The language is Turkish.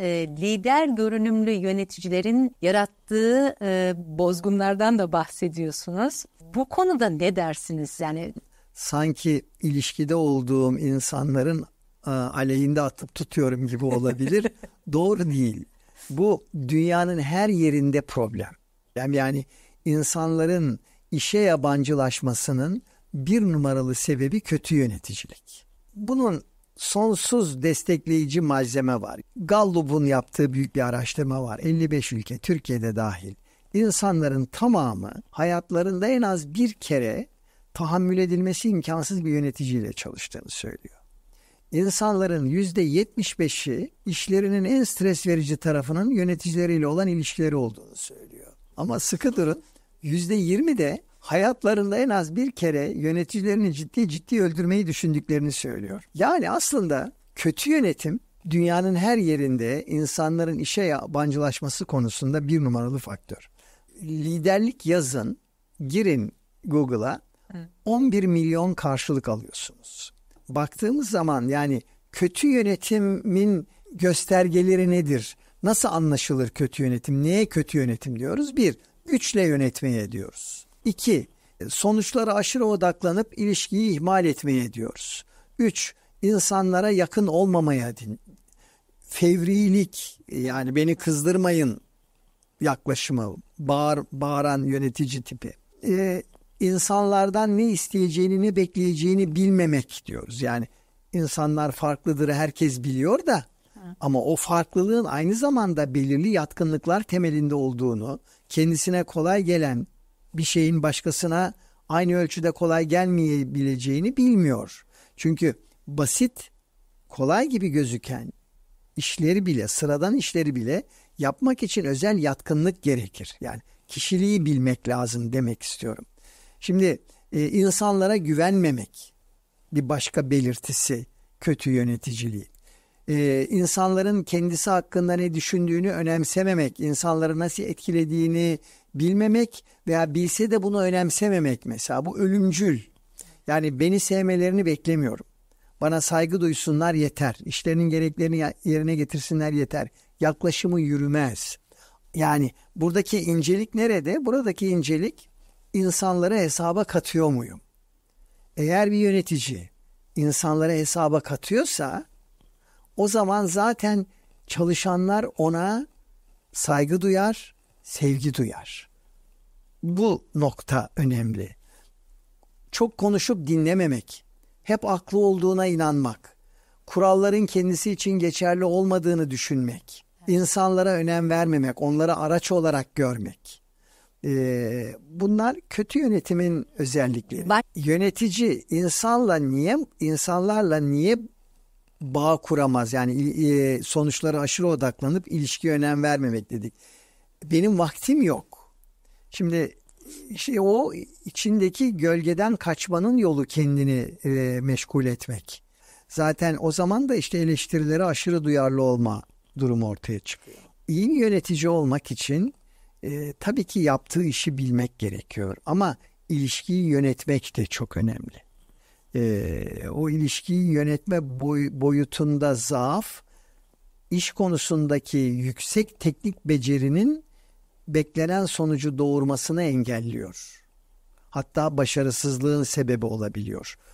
E, lider görünümlü yöneticilerin yarattığı e, bozgunlardan da bahsediyorsunuz. Bu konuda ne dersiniz? Yani sanki ilişkide olduğum insanların e, aleyhinde atıp tutuyorum gibi olabilir. Doğru değil. Bu dünyanın her yerinde problem. Yani, yani insanların işe yabancılaşmasının bir numaralı sebebi kötü yöneticilik. Bunun sonsuz destekleyici malzeme var. Gallup'un yaptığı büyük bir araştırma var. 55 ülke Türkiye'de dahil. İnsanların tamamı hayatlarında en az bir kere tahammül edilmesi imkansız bir yöneticiyle çalıştığını söylüyor. İnsanların %75'i işlerinin en stres verici tarafının yöneticileriyle olan ilişkileri olduğunu söylüyor. Ama sıkı durun %20 de hayatlarında en az bir kere yöneticilerini ciddi ciddi öldürmeyi düşündüklerini söylüyor. Yani aslında kötü yönetim dünyanın her yerinde insanların işe yabancılaşması konusunda bir numaralı faktör. Liderlik yazın, girin Google'a 11 milyon karşılık alıyorsunuz. Baktığımız zaman yani kötü yönetimin göstergeleri nedir? Nasıl anlaşılır kötü yönetim? Neye kötü yönetim diyoruz? Bir, güçle yönetmeye diyoruz. 2. Sonuçlara aşırı odaklanıp ilişkiyi ihmal etmeye diyoruz. 3. İnsanlara yakın olmamaya din. Fevrilik yani beni kızdırmayın yaklaşımı. Bağır, bağıran yönetici tipi. Ee, insanlardan ne isteyeceğini ne bekleyeceğini bilmemek diyoruz. Yani insanlar farklıdır herkes biliyor da ama o farklılığın aynı zamanda belirli yatkınlıklar temelinde olduğunu, kendisine kolay gelen bir şeyin başkasına aynı ölçüde kolay gelmeyebileceğini bilmiyor. Çünkü basit, kolay gibi gözüken işleri bile, sıradan işleri bile yapmak için özel yatkınlık gerekir. Yani kişiliği bilmek lazım demek istiyorum. Şimdi e, insanlara güvenmemek bir başka belirtisi kötü yöneticiliği. E, insanların kendisi hakkında ne düşündüğünü önemsememek, insanları nasıl etkilediğini bilmemek veya bilse de bunu önemsememek mesela bu ölümcül. Yani beni sevmelerini beklemiyorum. Bana saygı duysunlar yeter. İşlerinin gereklerini yerine getirsinler yeter. Yaklaşımı yürümez. Yani buradaki incelik nerede? Buradaki incelik insanları hesaba katıyor muyum? Eğer bir yönetici insanları hesaba katıyorsa o zaman zaten çalışanlar ona saygı duyar, sevgi duyar bu nokta önemli. Çok konuşup dinlememek, hep aklı olduğuna inanmak, kuralların kendisi için geçerli olmadığını düşünmek, insanlara önem vermemek, onları araç olarak görmek. Ee, bunlar kötü yönetimin özellikleri. Bak. Yönetici insanla niye insanlarla niye bağ kuramaz? Yani e, sonuçlara aşırı odaklanıp ilişkiye önem vermemek dedik. Benim vaktim yok Şimdi şey o içindeki gölgeden kaçmanın yolu kendini e, meşgul etmek. Zaten o zaman da işte eleştirilere aşırı duyarlı olma durumu ortaya çıkıyor. İyi yönetici olmak için e, tabii ki yaptığı işi bilmek gerekiyor ama ilişkiyi yönetmek de çok önemli. E, o ilişkiyi yönetme boy, boyutunda zaaf, iş konusundaki yüksek teknik becerinin beklenen sonucu doğurmasını engelliyor. Hatta başarısızlığın sebebi olabiliyor.